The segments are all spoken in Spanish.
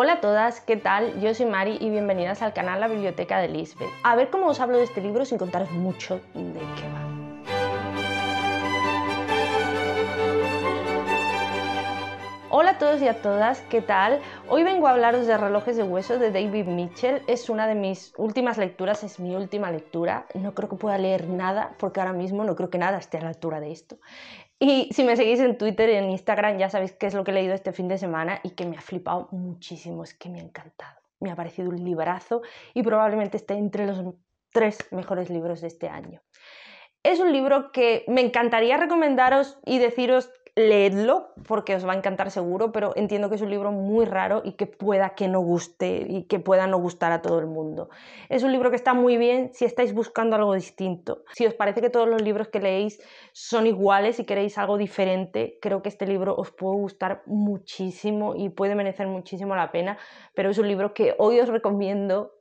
Hola a todas, ¿qué tal? Yo soy Mari y bienvenidas al canal La Biblioteca de Lisbeth. A ver cómo os hablo de este libro sin contaros mucho de qué va. Hola a todos y a todas, ¿qué tal? Hoy vengo a hablaros de Relojes de Hueso de David Mitchell. Es una de mis últimas lecturas, es mi última lectura. No creo que pueda leer nada porque ahora mismo no creo que nada esté a la altura de esto. Y si me seguís en Twitter y en Instagram ya sabéis qué es lo que he leído este fin de semana y que me ha flipado muchísimo, es que me ha encantado. Me ha parecido un librazo y probablemente esté entre los tres mejores libros de este año. Es un libro que me encantaría recomendaros y deciros leedlo porque os va a encantar seguro, pero entiendo que es un libro muy raro y que pueda que no guste y que pueda no gustar a todo el mundo. Es un libro que está muy bien si estáis buscando algo distinto. Si os parece que todos los libros que leéis son iguales y queréis algo diferente, creo que este libro os puede gustar muchísimo y puede merecer muchísimo la pena, pero es un libro que hoy os recomiendo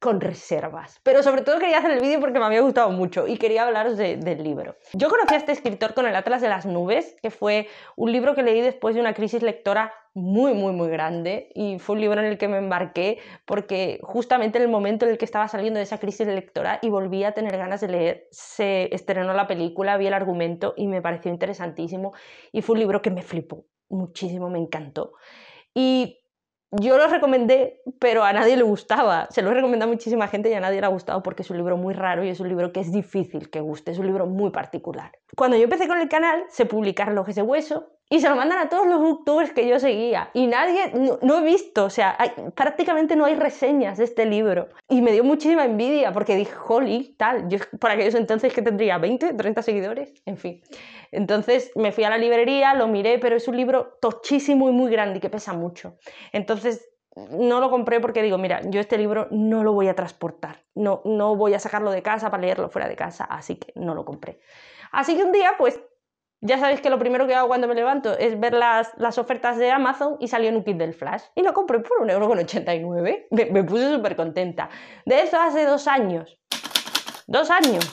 con reservas. Pero sobre todo quería hacer el vídeo porque me había gustado mucho y quería hablaros del libro. Yo conocí a este escritor con el Atlas de las Nubes, que fue un libro que leí después de una crisis lectora muy, muy, muy grande y fue un libro en el que me embarqué porque justamente en el momento en el que estaba saliendo de esa crisis lectora y volví a tener ganas de leer, se estrenó la película, vi el argumento y me pareció interesantísimo y fue un libro que me flipó muchísimo, me encantó. Y yo lo recomendé, pero a nadie le gustaba. Se lo he recomendado a muchísima gente y a nadie le ha gustado porque es un libro muy raro y es un libro que es difícil que guste, es un libro muy particular. Cuando yo empecé con el canal, se publicaron Los de Hueso, y se lo mandan a todos los booktubers que yo seguía. Y nadie, no, he visto, o sea, prácticamente no hay reseñas de este libro. Y me dio muchísima envidia porque dije, holy, tal. Yo por aquellos entonces que tendría 20, 30 seguidores, en fin. Entonces me fui a la librería, lo miré, pero es un libro tochísimo y muy grande y que pesa mucho. Entonces no lo compré porque digo, mira, yo este libro no lo voy a transportar, no, no voy a sacarlo de casa para leerlo fuera de casa, así que no lo compré. Así que un día, pues ya sabéis que lo primero que hago cuando me levanto es ver las, las ofertas de Amazon y salió en un del Flash. Y lo compré por 1,89€. Me, me puse súper contenta. De eso hace dos años. Dos años.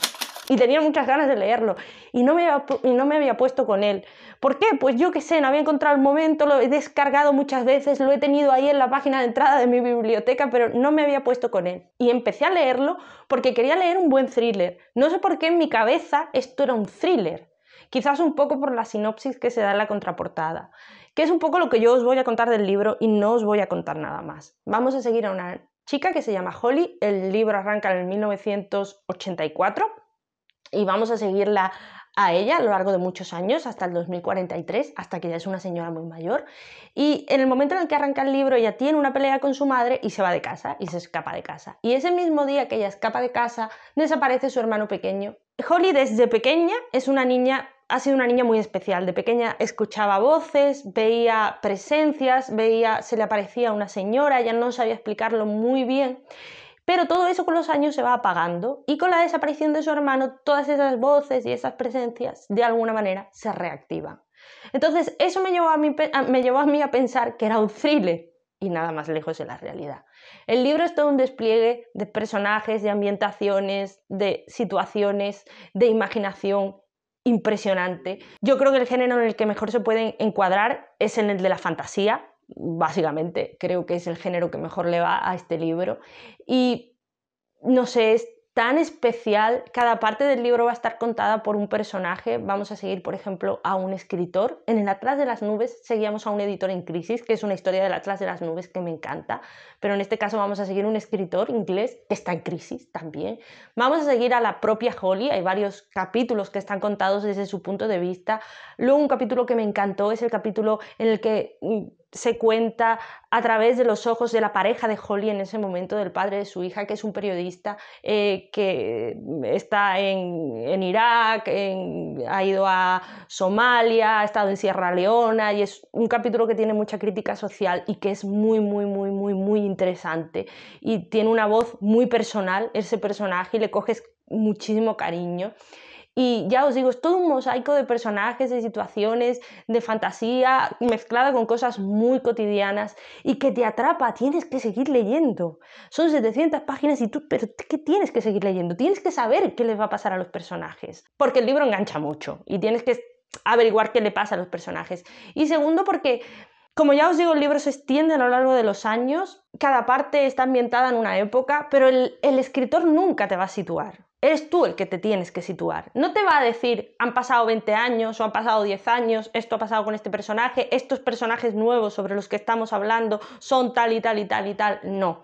Y tenía muchas ganas de leerlo. Y no, y no me había puesto con él. ¿Por qué? Pues yo qué sé, no había encontrado el momento, lo he descargado muchas veces, lo he tenido ahí en la página de entrada de mi biblioteca, pero no me había puesto con él. Y empecé a leerlo porque quería leer un buen thriller. No sé por qué en mi cabeza esto era un thriller quizás un poco por la sinopsis que se da en la contraportada, que es un poco lo que yo os voy a contar del libro y no os voy a contar nada más. Vamos a seguir a una chica que se llama Holly, el libro arranca en 1984 y vamos a seguirla a ella a lo largo de muchos años, hasta el 2043, hasta que ya es una señora muy mayor. Y en el momento en el que arranca el libro, ella tiene una pelea con su madre y se va de casa y se escapa de casa. Y ese mismo día que ella escapa de casa, desaparece su hermano pequeño. Holly desde pequeña es una niña ha sido una niña muy especial. De pequeña escuchaba voces, veía presencias, veía, se le aparecía una señora, Ya no sabía explicarlo muy bien. Pero todo eso con los años se va apagando y con la desaparición de su hermano, todas esas voces y esas presencias de alguna manera se reactivan. Entonces, eso me llevó a mí a, me llevó a, mí a pensar que era un thriller y nada más lejos de la realidad. El libro es todo un despliegue de personajes, de ambientaciones, de situaciones, de imaginación, impresionante. Yo creo que el género en el que mejor se pueden encuadrar es en el de la fantasía, básicamente. Creo que es el género que mejor le va a este libro. Y no sé, es tan especial, cada parte del libro va a estar contada por un personaje, vamos a seguir por ejemplo a un escritor, en el Atrás de las Nubes seguíamos a un editor en crisis, que es una historia del Atrás de las Nubes que me encanta, pero en este caso vamos a seguir un escritor inglés que está en crisis también, vamos a seguir a la propia Holly, hay varios capítulos que están contados desde su punto de vista, luego un capítulo que me encantó es el capítulo en el que mm, se cuenta a través de los ojos de la pareja de Holly en ese momento, del padre de su hija, que es un periodista eh, que está en, Irak, ha ido a Somalia, ha estado en Sierra Leona, y es un capítulo que tiene mucha crítica social y que es muy, muy, muy, muy, muy interesante. Y tiene una voz muy personal, ese personaje, y le coges muchísimo cariño. Y ya os digo, es todo un mosaico de personajes, de situaciones, de fantasía, mezclada con cosas muy cotidianas y que te atrapa, tienes que seguir leyendo. Son 700 páginas y tú, pero ¿qué tienes que seguir leyendo? Tienes que saber qué les va a pasar a los personajes, porque el libro engancha mucho y tienes que averiguar qué le pasa a los personajes. Y segundo, porque como ya os digo, el libro se extiende a lo largo de los años, cada parte está ambientada en una época, pero el, el, escritor nunca te va a situar. Eres tú el que te tienes que situar. No te va a decir han pasado 20 años o han pasado 10 años, esto ha pasado con este personaje, estos personajes nuevos sobre los que estamos hablando son tal y tal y tal y tal. No.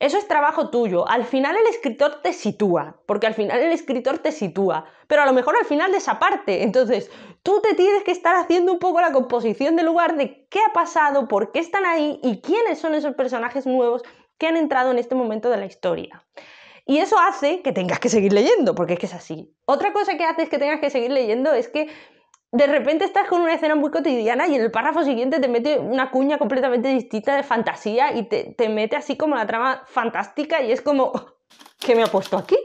Eso es trabajo tuyo. Al final el escritor te sitúa, porque al final el escritor te sitúa, pero a lo mejor al final de esa parte. Entonces, tú te tienes que estar haciendo un poco la composición del lugar de qué ha pasado, por qué están ahí y quiénes son esos personajes nuevos que han entrado en este momento de la historia. Y eso hace que tengas que seguir leyendo, porque es que es así. Otra cosa que hace que tengas que seguir leyendo es que de repente estás con una escena muy cotidiana y en el párrafo siguiente te mete una cuña completamente distinta de fantasía y te, te mete así como la trama fantástica y es como, oh, ¿qué me ha puesto aquí?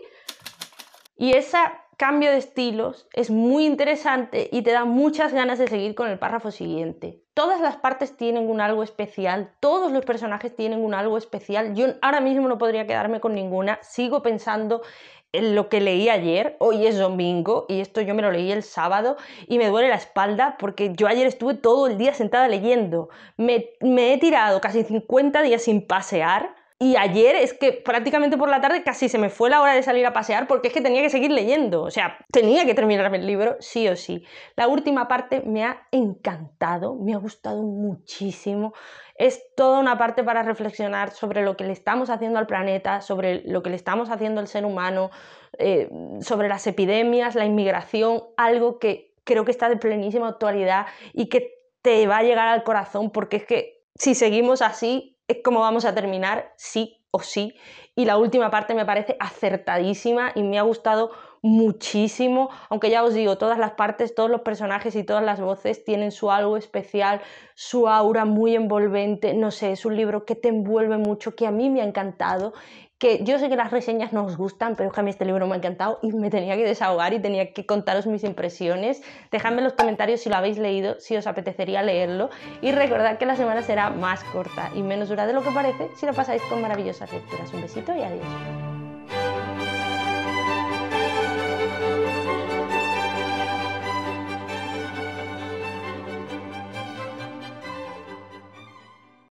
Y ese cambio de estilos es muy interesante y te da muchas ganas de seguir con el párrafo siguiente todas las partes tienen un algo especial, todos los personajes tienen un algo especial. Yo ahora mismo no podría quedarme con ninguna, sigo pensando en lo que leí ayer, hoy es domingo y esto yo me lo leí el sábado y me duele la espalda porque yo ayer estuve todo el día sentada leyendo, me, he tirado casi 50 días sin pasear y ayer es que prácticamente por la tarde casi se me fue la hora de salir a pasear porque es que tenía que seguir leyendo. O sea, tenía que terminarme el libro sí o sí. La última parte me ha encantado, me ha gustado muchísimo. Es toda una parte para reflexionar sobre lo que le estamos haciendo al planeta, sobre lo que le estamos haciendo al ser humano, eh, sobre las epidemias, la inmigración, algo que creo que está de plenísima actualidad y que te va a llegar al corazón porque es que si seguimos así es como vamos a terminar sí o sí. Y la última parte me parece acertadísima y me ha gustado muchísimo, aunque ya os digo, todas las partes, todos los personajes y todas las voces tienen su algo especial, su aura muy envolvente, no sé, es un libro que te envuelve mucho, que a mí me ha encantado, que yo sé que las reseñas no os gustan, pero que a mí este libro me ha encantado y me tenía que desahogar y tenía que contaros mis impresiones. Dejadme en los comentarios si lo habéis leído, si os apetecería leerlo y recordad que la semana será más corta y menos dura de lo que parece si lo pasáis con maravillosas lecturas. Un besito y adiós.